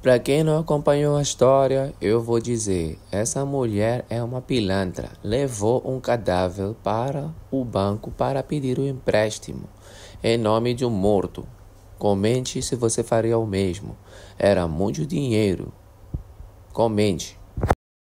Para quem não acompanhou a história, eu vou dizer: essa mulher é uma pilantra. Levou um cadáver para o banco para pedir o um empréstimo em nome de um morto. Comente se você faria o mesmo. Era muito dinheiro. Comente.